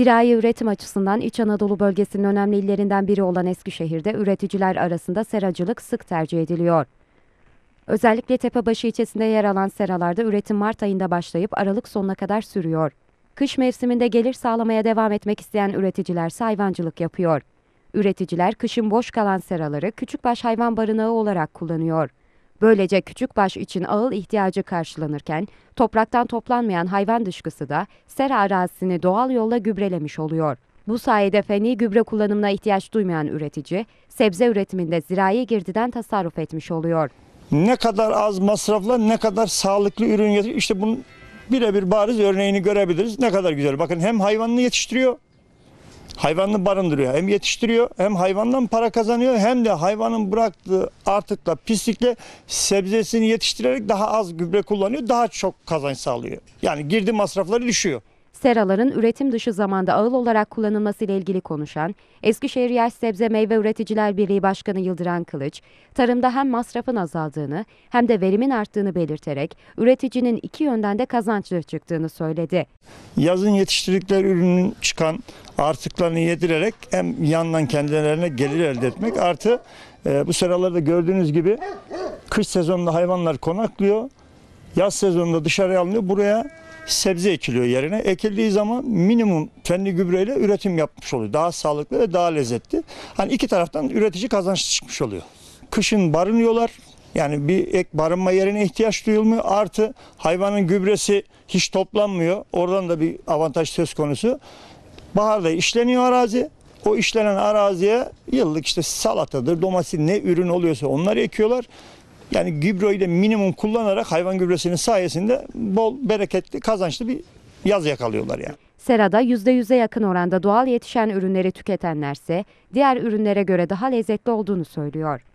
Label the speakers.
Speaker 1: Zirai üretim açısından İç Anadolu bölgesinin önemli illerinden biri olan Eskişehir'de üreticiler arasında seracılık sık tercih ediliyor. Özellikle Tepebaşı ilçesinde yer alan seralarda üretim Mart ayında başlayıp Aralık sonuna kadar sürüyor. Kış mevsiminde gelir sağlamaya devam etmek isteyen üreticiler hayvancılık yapıyor. Üreticiler kışın boş kalan seraları küçükbaş hayvan barınağı olarak kullanıyor. Böylece küçükbaş için ağıl ihtiyacı karşılanırken topraktan toplanmayan hayvan dışkısı da sera arazisini doğal yolla gübrelemiş oluyor. Bu sayede feni gübre kullanımına ihtiyaç duymayan üretici, sebze üretiminde zirai girdiden tasarruf etmiş oluyor.
Speaker 2: Ne kadar az masrafla ne kadar sağlıklı ürün yetiştiriyor. İşte bunun birebir bariz örneğini görebiliriz. Ne kadar güzel. Bakın hem hayvanını yetiştiriyor hayvanını barındırıyor. Hem yetiştiriyor hem hayvandan para kazanıyor hem de hayvanın bıraktığı artıkla pislikle sebzesini yetiştirerek daha az gübre kullanıyor daha çok kazanç sağlıyor. Yani girdi masrafları düşüyor
Speaker 1: seraların üretim dışı zamanda ağıl olarak kullanılması ile ilgili konuşan Eskişehir Yaş Sebze Meyve Üreticiler Birliği Başkanı Yıldıran Kılıç, tarımda hem masrafın azaldığını hem de verimin arttığını belirterek üreticinin iki yönden de kazançlı çıktığını söyledi.
Speaker 2: Yazın yetiştirdikleri ürünün çıkan artıklarını yedirerek hem yandan kendilerine gelir elde etmek artı e, bu seralarda gördüğünüz gibi kış sezonunda hayvanlar konaklıyor. Yaz sezonunda dışarıya alınıyor. Buraya sebze ekiliyor yerine. Ekildiği zaman minimum fenli gübreyle üretim yapmış oluyor. Daha sağlıklı ve daha lezzetli. Hani iki taraftan üretici kazanç çıkmış oluyor. Kışın barınıyorlar. Yani bir ek barınma yerine ihtiyaç duyulmuyor. Artı hayvanın gübresi hiç toplanmıyor. Oradan da bir avantaj söz konusu. Baharda işleniyor arazi. O işlenen araziye yıllık işte salatadır, domates ne ürün oluyorsa onları ekiyorlar. Yani gübreyi de minimum kullanarak hayvan gübresinin sayesinde bol bereketli kazançlı bir yaz yakalıyorlar yani.
Speaker 1: Serada %100'e yakın oranda doğal yetişen ürünleri tüketenlerse diğer ürünlere göre daha lezzetli olduğunu söylüyor.